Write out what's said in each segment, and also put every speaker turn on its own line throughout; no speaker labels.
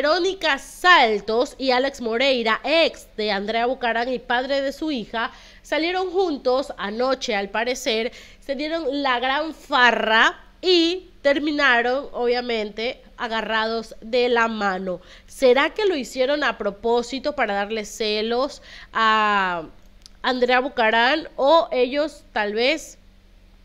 Verónica Saltos y Alex Moreira, ex de Andrea Bucarán y padre de su hija, salieron juntos anoche, al parecer, se dieron la gran farra y terminaron, obviamente, agarrados de la mano. ¿Será que lo hicieron a propósito para darle celos a Andrea Bucarán o ellos tal vez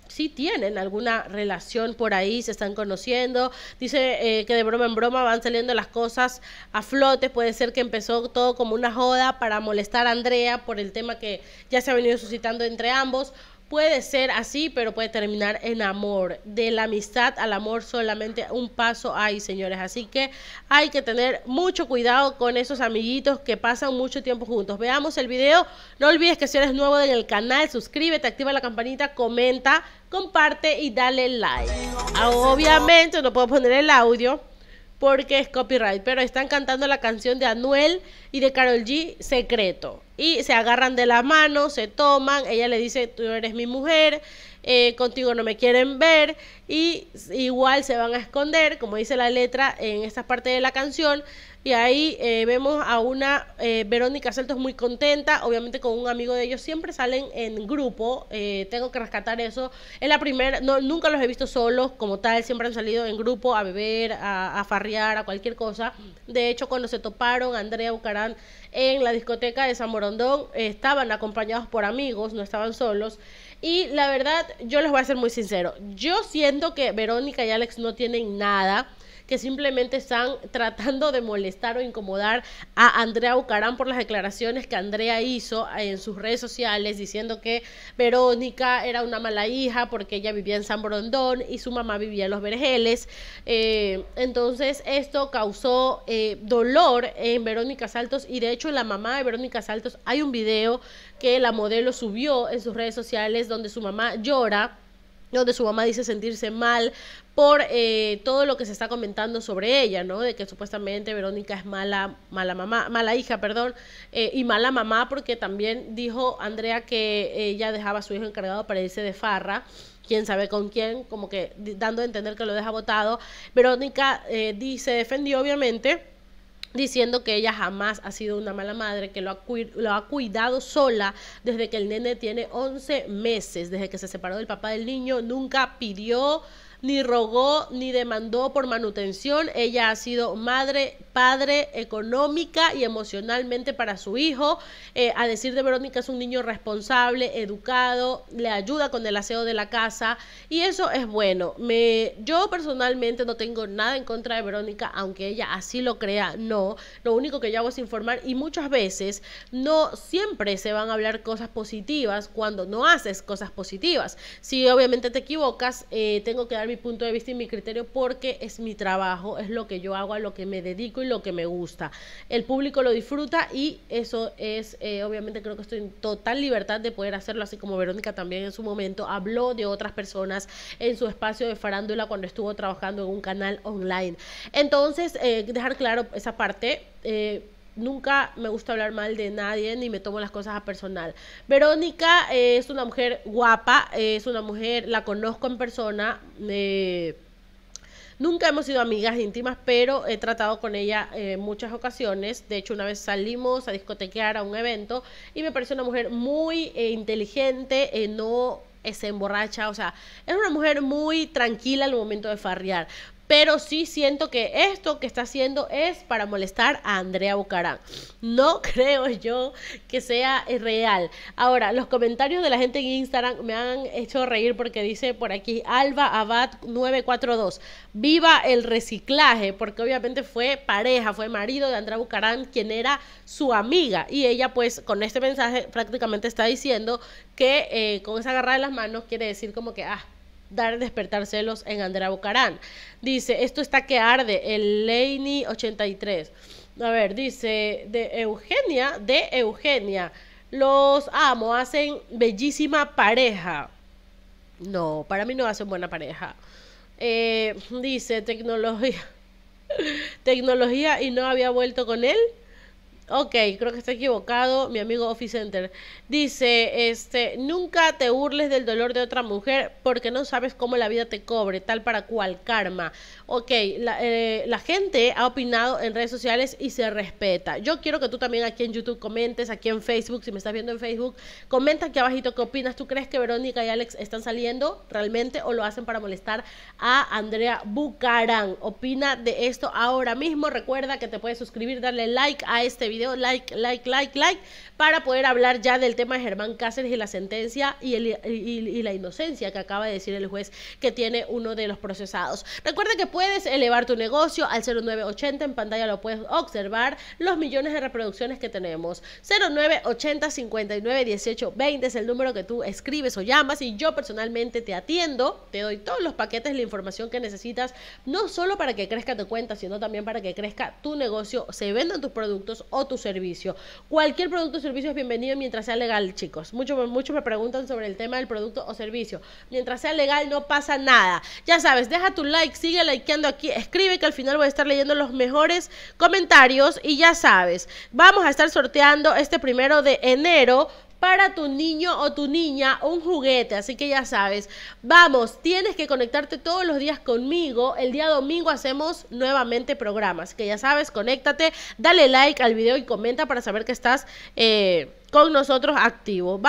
sí tienen alguna relación por ahí, se están conociendo. Dice eh, que de broma en broma van saliendo las cosas a flote. Puede ser que empezó todo como una joda para molestar a Andrea por el tema que ya se ha venido suscitando entre ambos puede ser así, pero puede terminar en amor. De la amistad al amor solamente un paso hay, señores. Así que hay que tener mucho cuidado con esos amiguitos que pasan mucho tiempo juntos. Veamos el video. No olvides que si eres nuevo en el canal, suscríbete, activa la campanita, comenta, comparte y dale like. Ah, obviamente no puedo poner el audio porque es copyright, pero están cantando la canción de Anuel y de Carol G, Secreto. Y se agarran de la mano, se toman, ella le dice, tú eres mi mujer, eh, contigo no me quieren ver, y igual se van a esconder, como dice la letra en esta parte de la canción, y ahí eh, vemos a una eh, Verónica Celtos muy contenta, obviamente con un amigo de ellos. Siempre salen en grupo, eh, tengo que rescatar eso. Es la primera, no, nunca los he visto solos como tal, siempre han salido en grupo a beber, a, a farrear, a cualquier cosa. De hecho, cuando se toparon Andrea Bucarán en la discoteca de San Morondón, estaban acompañados por amigos, no estaban solos. Y la verdad, yo les voy a ser muy sincero, yo siento que Verónica y Alex no tienen nada que simplemente están tratando de molestar o incomodar a Andrea Bucarán por las declaraciones que Andrea hizo en sus redes sociales diciendo que Verónica era una mala hija porque ella vivía en San Brondón y su mamá vivía en Los Vergeles. Eh, entonces esto causó eh, dolor en Verónica Saltos y de hecho la mamá de Verónica Saltos hay un video que la modelo subió en sus redes sociales donde su mamá llora donde su mamá dice sentirse mal por eh, todo lo que se está comentando sobre ella, ¿no? De que supuestamente Verónica es mala, mala mamá, mala hija, perdón, eh, y mala mamá porque también dijo Andrea que ella dejaba a su hijo encargado para irse de farra, quién sabe con quién, como que dando a entender que lo deja votado. Verónica eh, dice, defendió obviamente diciendo que ella jamás ha sido una mala madre, que lo ha, lo ha, cuidado sola desde que el nene tiene 11 meses, desde que se separó del papá del niño, nunca pidió ni rogó ni demandó por manutención. Ella ha sido madre, padre, económica y emocionalmente para su hijo. Eh, a decir de Verónica, es un niño responsable, educado, le ayuda con el aseo de la casa y eso es bueno. Me, yo personalmente no tengo nada en contra de Verónica, aunque ella así lo crea, no. Lo único que yo hago es informar y muchas veces no siempre se van a hablar cosas positivas cuando no haces cosas positivas. Si obviamente te equivocas, eh, tengo que dar punto de vista y mi criterio porque es mi trabajo, es lo que yo hago, a lo que me dedico y lo que me gusta. El público lo disfruta y eso es, eh, obviamente creo que estoy en total libertad de poder hacerlo, así como Verónica también en su momento habló de otras personas en su espacio de farándula cuando estuvo trabajando en un canal online. Entonces, eh, dejar claro esa parte. Eh, nunca me gusta hablar mal de nadie ni me tomo las cosas a personal. Verónica es una mujer guapa, es una mujer, la conozco en persona. Eh, nunca hemos sido amigas íntimas, pero he tratado con ella en eh, muchas ocasiones. De hecho, una vez salimos a discotequear a un evento y me parece una mujer muy eh, inteligente, no se emborracha, o sea, es una mujer muy tranquila al momento de farrear pero sí siento que esto que está haciendo es para molestar a Andrea Bucarán. No creo yo que sea real. Ahora, los comentarios de la gente en Instagram me han hecho reír porque dice por aquí Alba Abad 942, viva el reciclaje, porque obviamente fue pareja, fue marido de Andrea Bucarán, quien era su amiga, y ella pues con este mensaje prácticamente está diciendo que eh, con esa agarrada de las manos quiere decir como que, ah, dar despertar celos en Andrea Bucarán. Dice, esto está que arde, el Leini 83. A ver, dice, de Eugenia, de Eugenia. Los amo, hacen bellísima pareja. No, para mí no hacen buena pareja. Eh, dice, tecnología. tecnología y no había vuelto con él. Ok, creo que está equivocado. Mi amigo Office Center dice, este, nunca te burles del dolor de otra mujer porque no sabes cómo la vida te cobre, tal para cual karma. Ok, la, eh, la gente ha opinado en redes sociales y se respeta. Yo quiero que tú también aquí en YouTube comentes, aquí en Facebook, si me estás viendo en Facebook, comenta aquí abajito qué opinas. ¿Tú crees que Verónica y Alex están saliendo realmente o lo hacen para molestar a Andrea Bucarán? Opina de esto ahora mismo. Recuerda que te puedes suscribir, darle like a este video like, like, like, like, para poder hablar ya del tema de Germán Cáceres y la sentencia y, la inocencia que acaba de decir el juez que tiene uno de los procesados. Recuerda que puedes elevar tu negocio al 0980, en pantalla lo puedes observar, los millones de reproducciones que tenemos. 0980 59 18 20 es el número que tú escribes o llamas y yo personalmente te atiendo, te doy todos los paquetes, la información que necesitas, no solo para que crezca tu cuenta, sino también para que crezca tu negocio, se vendan tus productos o tu servicio. Cualquier producto o servicio es bienvenido mientras sea legal, chicos. Muchos mucho me preguntan sobre el tema del producto o servicio. Mientras sea legal no pasa nada. Ya sabes, deja tu like, sigue likeando aquí, escribe que al final voy a estar leyendo los mejores comentarios y ya sabes, vamos a estar sorteando este primero de enero para tu niño o tu niña un juguete. Así que ya sabes, vamos, tienes que conectarte todos los días conmigo. El día domingo hacemos nuevamente programas. Que ya sabes, conéctate, dale like al video y comenta para saber que estás eh, con nosotros activo.